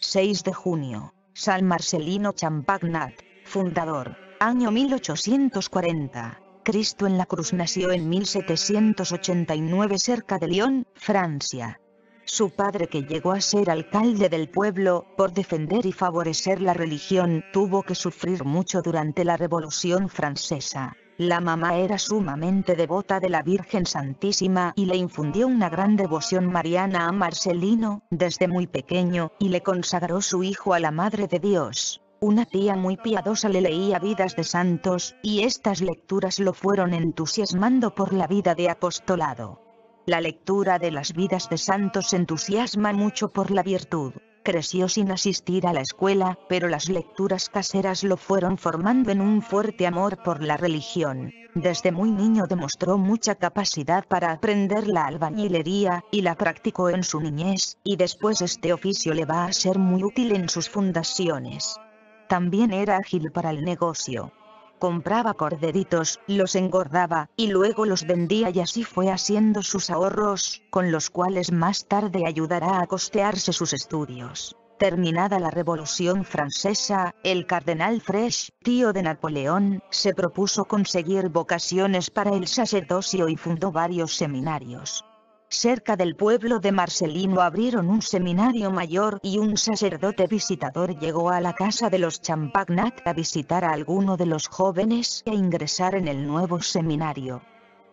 6 de junio, San Marcelino Champagnat, fundador, año 1840. Cristo en la Cruz nació en 1789 cerca de Lyon, Francia. Su padre que llegó a ser alcalde del pueblo, por defender y favorecer la religión, tuvo que sufrir mucho durante la Revolución Francesa. La mamá era sumamente devota de la Virgen Santísima y le infundió una gran devoción mariana a Marcelino, desde muy pequeño, y le consagró su hijo a la Madre de Dios. Una tía muy piadosa le leía vidas de santos, y estas lecturas lo fueron entusiasmando por la vida de apostolado. La lectura de las vidas de santos entusiasma mucho por la virtud. Creció sin asistir a la escuela, pero las lecturas caseras lo fueron formando en un fuerte amor por la religión. Desde muy niño demostró mucha capacidad para aprender la albañilería, y la practicó en su niñez, y después este oficio le va a ser muy útil en sus fundaciones. También era ágil para el negocio compraba corderitos, los engordaba, y luego los vendía y así fue haciendo sus ahorros, con los cuales más tarde ayudará a costearse sus estudios. Terminada la Revolución Francesa, el cardenal Fresh, tío de Napoleón, se propuso conseguir vocaciones para el sacerdocio y fundó varios seminarios cerca del pueblo de Marcelino abrieron un seminario mayor y un sacerdote visitador llegó a la casa de los Champagnat a visitar a alguno de los jóvenes e ingresar en el nuevo seminario.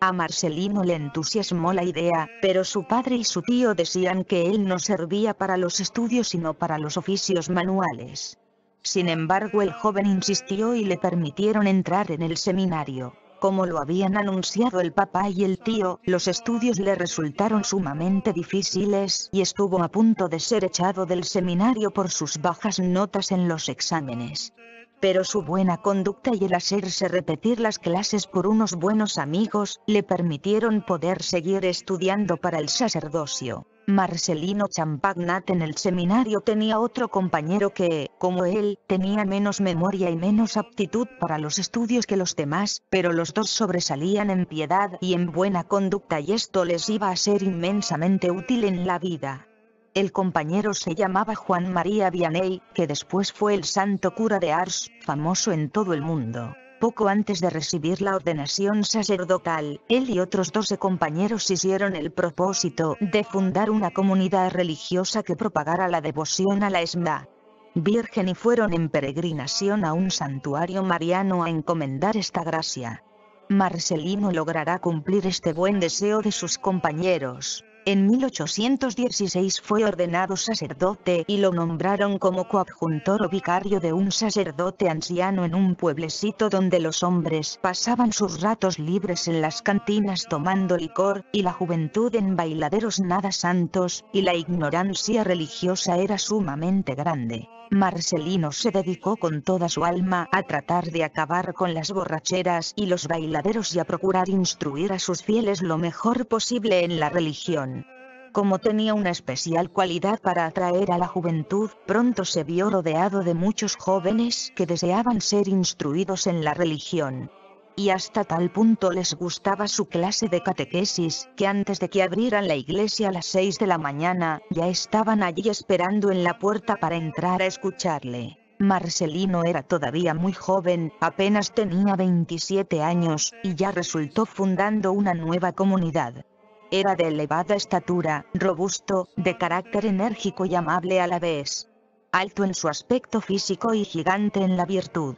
A Marcelino le entusiasmó la idea, pero su padre y su tío decían que él no servía para los estudios sino para los oficios manuales. Sin embargo el joven insistió y le permitieron entrar en el seminario. Como lo habían anunciado el papá y el tío, los estudios le resultaron sumamente difíciles y estuvo a punto de ser echado del seminario por sus bajas notas en los exámenes pero su buena conducta y el hacerse repetir las clases por unos buenos amigos, le permitieron poder seguir estudiando para el sacerdocio. Marcelino Champagnat en el seminario tenía otro compañero que, como él, tenía menos memoria y menos aptitud para los estudios que los demás, pero los dos sobresalían en piedad y en buena conducta y esto les iba a ser inmensamente útil en la vida. El compañero se llamaba Juan María Vianney, que después fue el santo cura de Ars, famoso en todo el mundo. Poco antes de recibir la ordenación sacerdotal, él y otros doce compañeros hicieron el propósito de fundar una comunidad religiosa que propagara la devoción a la Esma. Virgen y fueron en peregrinación a un santuario mariano a encomendar esta gracia. Marcelino logrará cumplir este buen deseo de sus compañeros. En 1816 fue ordenado sacerdote y lo nombraron como coadjuntor o vicario de un sacerdote anciano en un pueblecito donde los hombres pasaban sus ratos libres en las cantinas tomando licor, y la juventud en bailaderos nada santos, y la ignorancia religiosa era sumamente grande. Marcelino se dedicó con toda su alma a tratar de acabar con las borracheras y los bailaderos y a procurar instruir a sus fieles lo mejor posible en la religión. Como tenía una especial cualidad para atraer a la juventud, pronto se vio rodeado de muchos jóvenes que deseaban ser instruidos en la religión y hasta tal punto les gustaba su clase de catequesis, que antes de que abrieran la iglesia a las 6 de la mañana, ya estaban allí esperando en la puerta para entrar a escucharle. Marcelino era todavía muy joven, apenas tenía 27 años, y ya resultó fundando una nueva comunidad. Era de elevada estatura, robusto, de carácter enérgico y amable a la vez. Alto en su aspecto físico y gigante en la virtud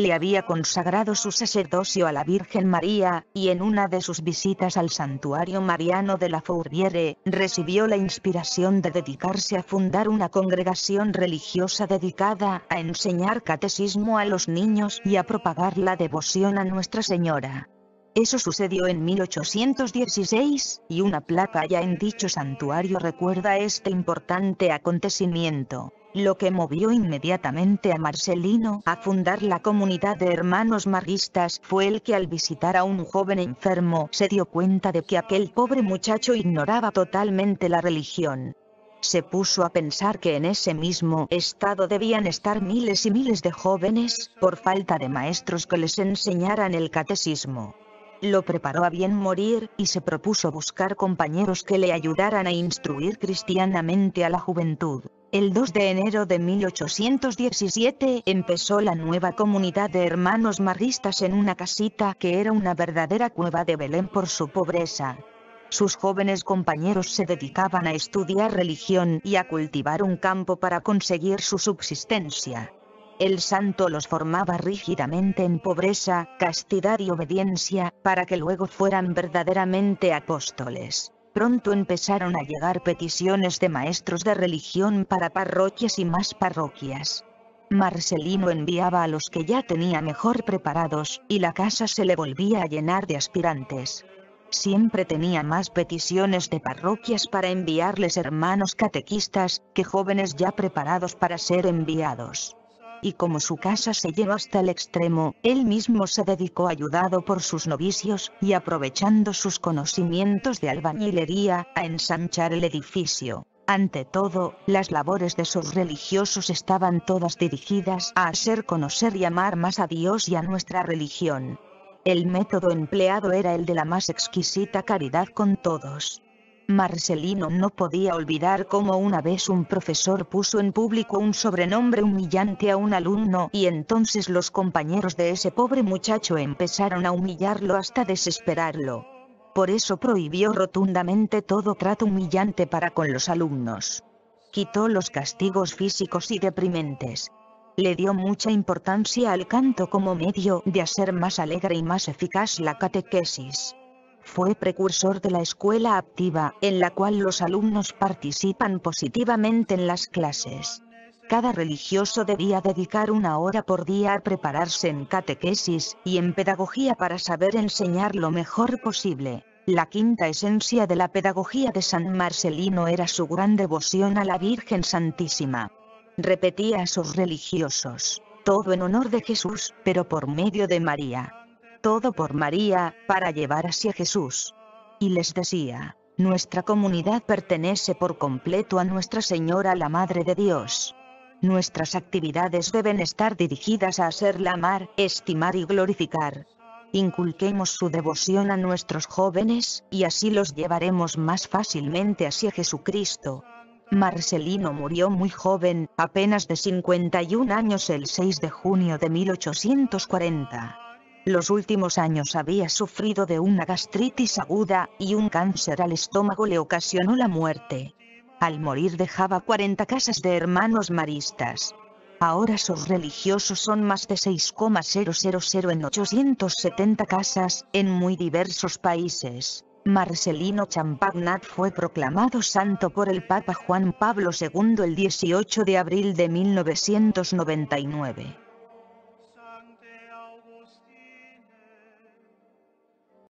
le había consagrado su sacerdocio a la Virgen María, y en una de sus visitas al santuario mariano de la Fourbiere recibió la inspiración de dedicarse a fundar una congregación religiosa dedicada a enseñar catecismo a los niños y a propagar la devoción a Nuestra Señora. Eso sucedió en 1816, y una placa ya en dicho santuario recuerda este importante acontecimiento lo que movió inmediatamente a Marcelino a fundar la comunidad de hermanos maristas fue el que al visitar a un joven enfermo se dio cuenta de que aquel pobre muchacho ignoraba totalmente la religión. Se puso a pensar que en ese mismo estado debían estar miles y miles de jóvenes, por falta de maestros que les enseñaran el catecismo lo preparó a bien morir, y se propuso buscar compañeros que le ayudaran a instruir cristianamente a la juventud. El 2 de enero de 1817 empezó la nueva comunidad de hermanos maristas en una casita que era una verdadera cueva de Belén por su pobreza. Sus jóvenes compañeros se dedicaban a estudiar religión y a cultivar un campo para conseguir su subsistencia. El santo los formaba rígidamente en pobreza, castidad y obediencia, para que luego fueran verdaderamente apóstoles. Pronto empezaron a llegar peticiones de maestros de religión para parroquias y más parroquias. Marcelino enviaba a los que ya tenía mejor preparados, y la casa se le volvía a llenar de aspirantes. Siempre tenía más peticiones de parroquias para enviarles hermanos catequistas, que jóvenes ya preparados para ser enviados y como su casa se llenó hasta el extremo, él mismo se dedicó ayudado por sus novicios, y aprovechando sus conocimientos de albañilería, a ensanchar el edificio. Ante todo, las labores de sus religiosos estaban todas dirigidas a hacer conocer y amar más a Dios y a nuestra religión. El método empleado era el de la más exquisita caridad con todos. Marcelino no podía olvidar cómo una vez un profesor puso en público un sobrenombre humillante a un alumno y entonces los compañeros de ese pobre muchacho empezaron a humillarlo hasta desesperarlo. Por eso prohibió rotundamente todo trato humillante para con los alumnos. Quitó los castigos físicos y deprimentes. Le dio mucha importancia al canto como medio de hacer más alegre y más eficaz la catequesis fue precursor de la escuela activa, en la cual los alumnos participan positivamente en las clases. Cada religioso debía dedicar una hora por día a prepararse en catequesis y en pedagogía para saber enseñar lo mejor posible. La quinta esencia de la pedagogía de San Marcelino era su gran devoción a la Virgen Santísima. Repetía a sus religiosos, todo en honor de Jesús, pero por medio de María todo por María, para llevar hacia a Jesús. Y les decía, nuestra comunidad pertenece por completo a Nuestra Señora la Madre de Dios. Nuestras actividades deben estar dirigidas a hacerla amar, estimar y glorificar. Inculquemos su devoción a nuestros jóvenes, y así los llevaremos más fácilmente hacia Jesucristo. Marcelino murió muy joven, apenas de 51 años el 6 de junio de 1840 los últimos años había sufrido de una gastritis aguda, y un cáncer al estómago le ocasionó la muerte. Al morir dejaba 40 casas de hermanos maristas. Ahora sus religiosos son más de 6,000 en 870 casas, en muy diversos países. Marcelino Champagnat fue proclamado santo por el Papa Juan Pablo II el 18 de abril de 1999.